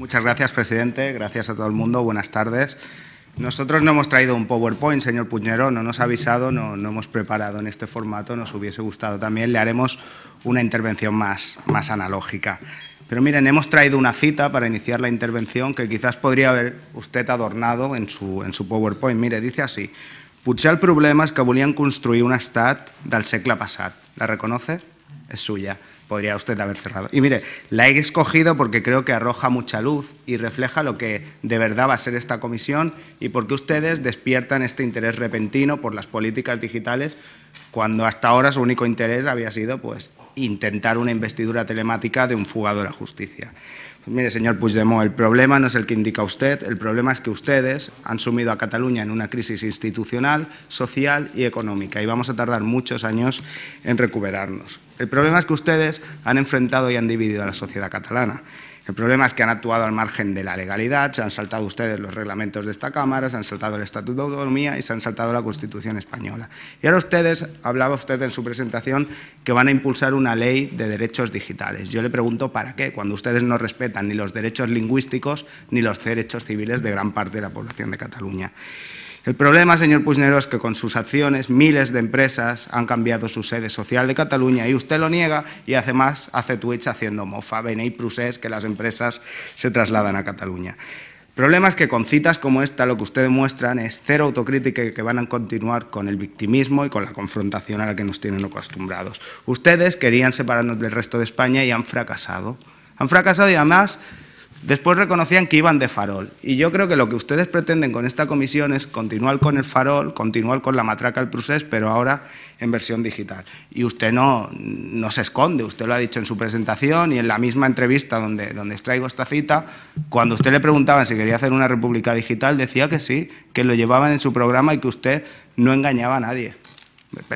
Muchas gracias, presidente. Gracias a todo el mundo. Buenas tardes. Nosotros no hemos traído un PowerPoint, señor Puñero, no nos ha avisado, no, no hemos preparado en este formato, nos hubiese gustado también, le haremos una intervención más, más analógica. Pero miren, hemos traído una cita para iniciar la intervención que quizás podría haber usted adornado en su, en su PowerPoint. Mire, dice así, potser el problema es que a construir una estat del segle pasado. La reconoce? Es suya podría usted haber cerrado. Y mire, la he escogido porque creo que arroja mucha luz y refleja lo que de verdad va a ser esta comisión y porque ustedes despiertan este interés repentino por las políticas digitales cuando hasta ahora su único interés había sido pues, intentar una investidura telemática de un de a justicia. Pues mire, señor Puigdemont, el problema no es el que indica usted, el problema es que ustedes han sumido a Cataluña en una crisis institucional, social y económica y vamos a tardar muchos años en recuperarnos. El problema es que ustedes han enfrentado y han dividido a la sociedad catalana. El problema es que han actuado al margen de la legalidad, se han saltado ustedes los reglamentos de esta Cámara, se han saltado el Estatuto de Autonomía y se han saltado la Constitución española. Y ahora ustedes, hablaba usted en su presentación, que van a impulsar una ley de derechos digitales. Yo le pregunto, ¿para qué? Cuando ustedes no respetan ni los derechos lingüísticos ni los derechos civiles de gran parte de la población de Cataluña. El problema, señor Puigneró, es que con sus acciones miles de empresas han cambiado su sede social de Cataluña y usted lo niega y hace más, hace Twitch haciendo mofa, y Prusés, que las empresas se trasladan a Cataluña. El problema es que con citas como esta lo que ustedes muestran es cero autocrítica y que van a continuar con el victimismo y con la confrontación a la que nos tienen acostumbrados. Ustedes querían separarnos del resto de España y han fracasado. Han fracasado y además Después reconocían que iban de farol. Y yo creo que lo que ustedes pretenden con esta comisión es continuar con el farol, continuar con la matraca al Prusés, pero ahora en versión digital. Y usted no, se esconde, usted lo ha dicho en su presentación y en la misma entrevista donde, donde extraigo esta cita, cuando usted le preguntaban si quería hacer una república digital, decía que sí, que lo llevaban en su programa y que usted no engañaba a nadie.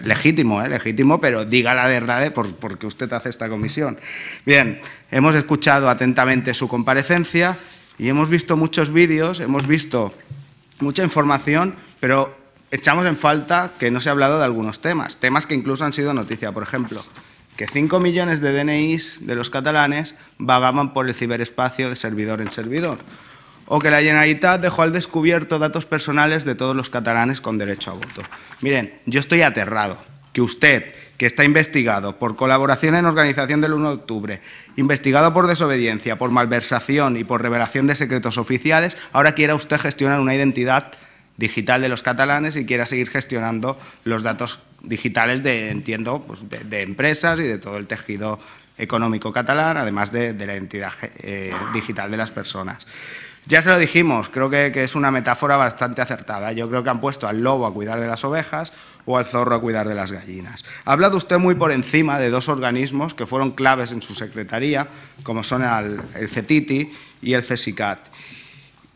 Legítimo, ¿eh? legítimo, pero diga la verdad ¿eh? por, porque usted hace esta comisión. Bien, hemos escuchado atentamente su comparecencia y hemos visto muchos vídeos, hemos visto mucha información, pero echamos en falta que no se ha hablado de algunos temas, temas que incluso han sido noticia, por ejemplo, que 5 millones de DNIs de los catalanes vagaban por el ciberespacio de servidor en servidor o que la Generalitat dejó al descubierto datos personales de todos los catalanes con derecho a voto. Miren, yo estoy aterrado que usted, que está investigado por colaboración en organización del 1 de octubre, investigado por desobediencia, por malversación y por revelación de secretos oficiales, ahora quiera usted gestionar una identidad digital de los catalanes y quiera seguir gestionando los datos digitales de, entiendo, pues, de, empresas y de todo el tejido económico catalán, además de, la identidad eh, digital de las personas. Ya se lo dijimos, creo que, es una metáfora bastante acertada. Yo creo que han puesto al lobo a cuidar de las ovejas o al zorro a cuidar de las gallinas. Ha hablado usted muy por encima de dos organismos que fueron claves en su secretaría, como son el, CETITI y el CESICAT.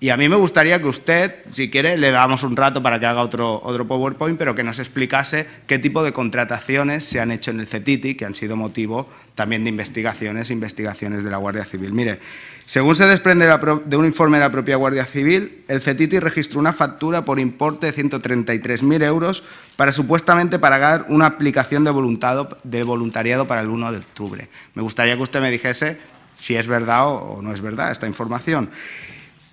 Y a mí me gustaría que usted, si quiere, le damos un rato para que haga otro, otro PowerPoint, pero que nos explicase qué tipo de contrataciones se han hecho en el CETITI, que han sido motivo también de investigaciones, investigaciones de la Guardia Civil. Mire, según se desprende de un informe de la propia Guardia Civil, el CETITI registró una factura por importe de 133.000 euros para supuestamente pagar una aplicación de, voluntariado para el 1 de octubre. Me gustaría que usted me dijese si es verdad o no es verdad esta información.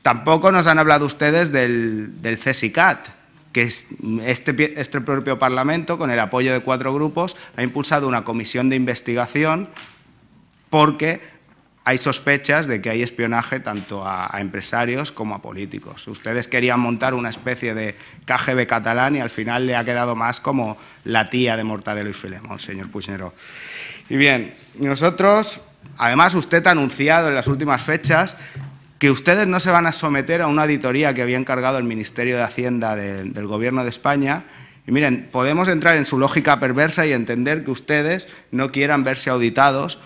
Tampoco nos han hablado ustedes del, del CSICAT, que este, este propio Parlamento, con el apoyo de cuatro grupos, ha impulsado una comisión de investigación porque hay sospechas de que hay espionaje tanto a, empresarios como a políticos. Ustedes querían montar una especie de KGB catalán y al final le ha quedado más como la tía de Mortadelo y Filemón, señor Puñero. Y bien, nosotros, además usted ha anunciado en las últimas fechas que ustedes no se van a someter a una auditoría que había encargado el Ministerio de Hacienda del Gobierno de España y miren, podemos entrar en su lógica perversa y entender que ustedes no quieran verse auditados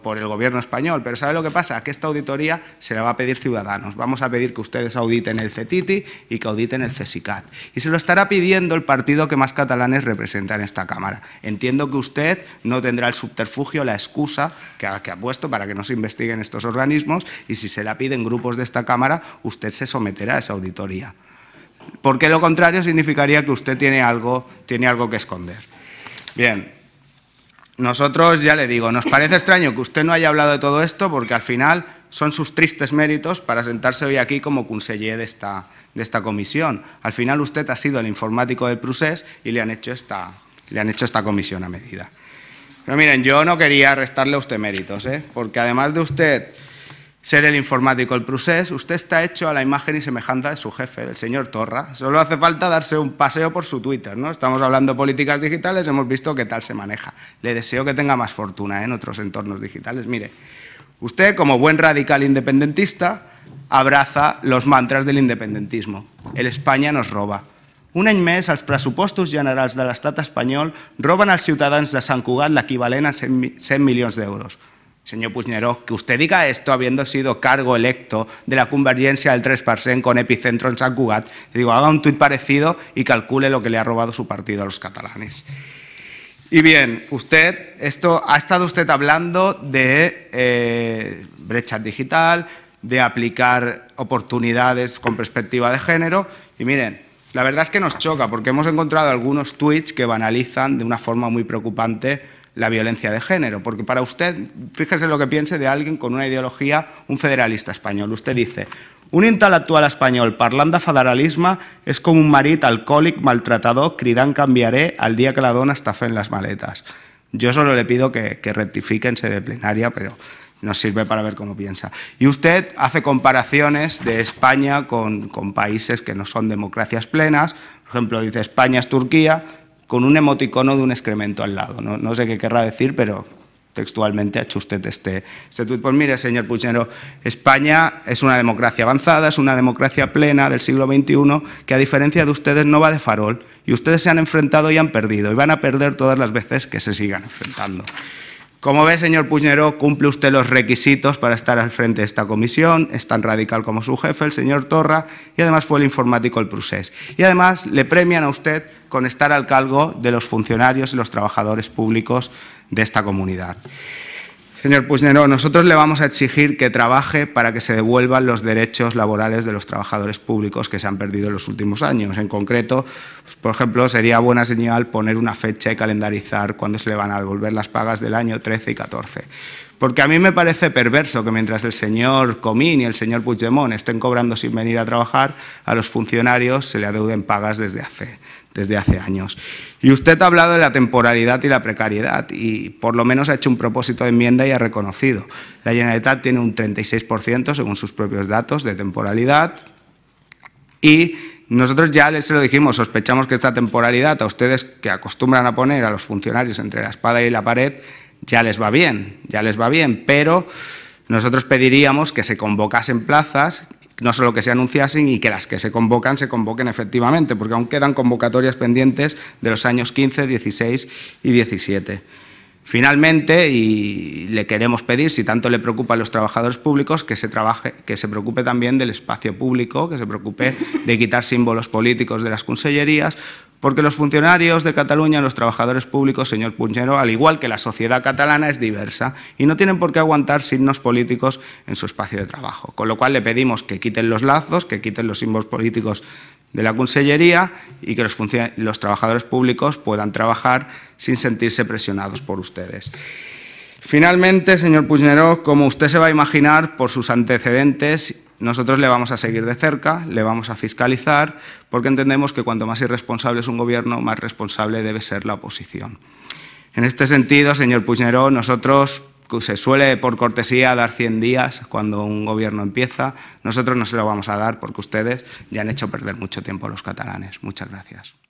por, el gobierno español. Pero ¿sabe lo que pasa? Que esta auditoría se la va a pedir Ciudadanos. Vamos a pedir que ustedes auditen el CETITI y que auditen el CESICAT. Y se lo estará pidiendo el partido que más catalanes representa en esta Cámara. Entiendo que usted no tendrá el subterfugio, la excusa que ha, puesto para que no se investiguen estos organismos y si se la piden grupos de esta Cámara, usted se someterá a esa auditoría. Porque lo contrario significaría que usted tiene algo, tiene algo que esconder. Bien, nosotros, ya le digo, nos parece extraño que usted no haya hablado de todo esto porque al final son sus tristes méritos para sentarse hoy aquí como conseller de esta, de esta comisión. Al final usted ha sido el informático del Prusés y le han hecho esta, le han hecho esta comisión a medida. Pero miren, yo no quería restarle a usted méritos, ¿eh? porque además de usted ser el informático el procés, usted está hecho a la imagen y semejanza de su jefe, del señor Torra. Solo hace falta darse un paseo por su Twitter, ¿no? Estamos hablando de políticas digitales, hemos visto qué tal se maneja. Le deseo que tenga más fortuna ¿eh? en otros entornos digitales. Mire, usted como buen radical independentista abraza los mantras del independentismo. El España nos roba. Un any mes, els presupuestos generals de l'estat espanyol roban al ciudadanos de Sant la equivalente a 100 millones de euros. Señor Puigneró, que usted diga esto habiendo sido cargo electo de la convergencia del 3% con epicentro en San Cugat, digo, haga un tuit parecido y calcule lo que le ha robado su partido a los catalanes. Y bien, usted, esto, ha estado usted hablando de eh, brecha digital, de aplicar oportunidades con perspectiva de género, y miren, la verdad es que nos choca porque hemos encontrado algunos tweets que banalizan de una forma muy preocupante la violencia de género. Porque para usted, fíjese lo que piense de alguien con una ideología, un federalista español. Usted dice, un intelectual español parlando de federalismo es como un marit alcohólico maltratado, cridan, cambiaré, al día que la dona fe en las maletas. Yo solo le pido que, que de plenaria, pero nos sirve para ver cómo piensa. Y usted hace comparaciones de España con, con países que no son democracias plenas. Por ejemplo, dice España es Turquía, con un emoticono de un excremento al lado. No, sé qué querrá decir, pero textualmente ha hecho usted este, este tuit. Pues mire, señor Puchero, España es una democracia avanzada, es una democracia plena del siglo XXI, que a diferencia de ustedes no va de farol, y ustedes se han enfrentado y han perdido, y van a perder todas las veces que se sigan enfrentando. Como ve, señor Puñero, cumple usted los requisitos para estar al frente de esta comisión, es tan radical como su jefe, el señor Torra, y además fue el informático el Prusés. Y además le premian a usted con estar al cargo de los funcionarios y los trabajadores públicos de esta comunidad. Señor Puigneró, nosotros le vamos a exigir que trabaje para que se devuelvan los derechos laborales de los trabajadores públicos que se han perdido en los últimos años. En concreto, pues, por ejemplo, sería buena señal poner una fecha y calendarizar cuándo se le van a devolver las pagas del año 13 y 14. Porque a mí me parece perverso que mientras el señor Comín y el señor Puigdemont estén cobrando sin venir a trabajar, a los funcionarios se le adeuden pagas desde hace desde hace años. Y usted ha hablado de la temporalidad y la precariedad y por lo menos ha hecho un propósito de enmienda y ha reconocido. La Generalitat tiene un 36%, según sus propios datos, de temporalidad y nosotros ya les lo dijimos, sospechamos que esta temporalidad a ustedes que acostumbran a poner a los funcionarios entre la espada y la pared ya les va bien, ya les va bien, pero nosotros pediríamos que se convocasen plazas no solo que se anunciasen y que las que se convocan se convoquen efectivamente, porque aún quedan convocatorias pendientes de los años 15, 16 y 17. Finalmente, y le queremos pedir, si tanto le preocupa a los trabajadores públicos, que se, trabaje, que se preocupe también del espacio público, que se preocupe de quitar símbolos políticos de las consellerías, porque los funcionarios de Cataluña, los trabajadores públicos, señor Puñero, al igual que la sociedad catalana, es diversa y no tienen por qué aguantar signos políticos en su espacio de trabajo. Con lo cual le pedimos que quiten los lazos, que quiten los símbolos políticos de la Consellería y que los, los, trabajadores públicos puedan trabajar sin sentirse presionados por ustedes. Finalmente, señor Puñero, como usted se va a imaginar por sus antecedentes nosotros le vamos a seguir de cerca, le vamos a fiscalizar, porque entendemos que cuanto más irresponsable es un gobierno, más responsable debe ser la oposición. En este sentido, señor Puñero, nosotros se suele por cortesía dar 100 días cuando un gobierno empieza. Nosotros no se lo vamos a dar porque ustedes ya han hecho perder mucho tiempo a los catalanes. Muchas gracias.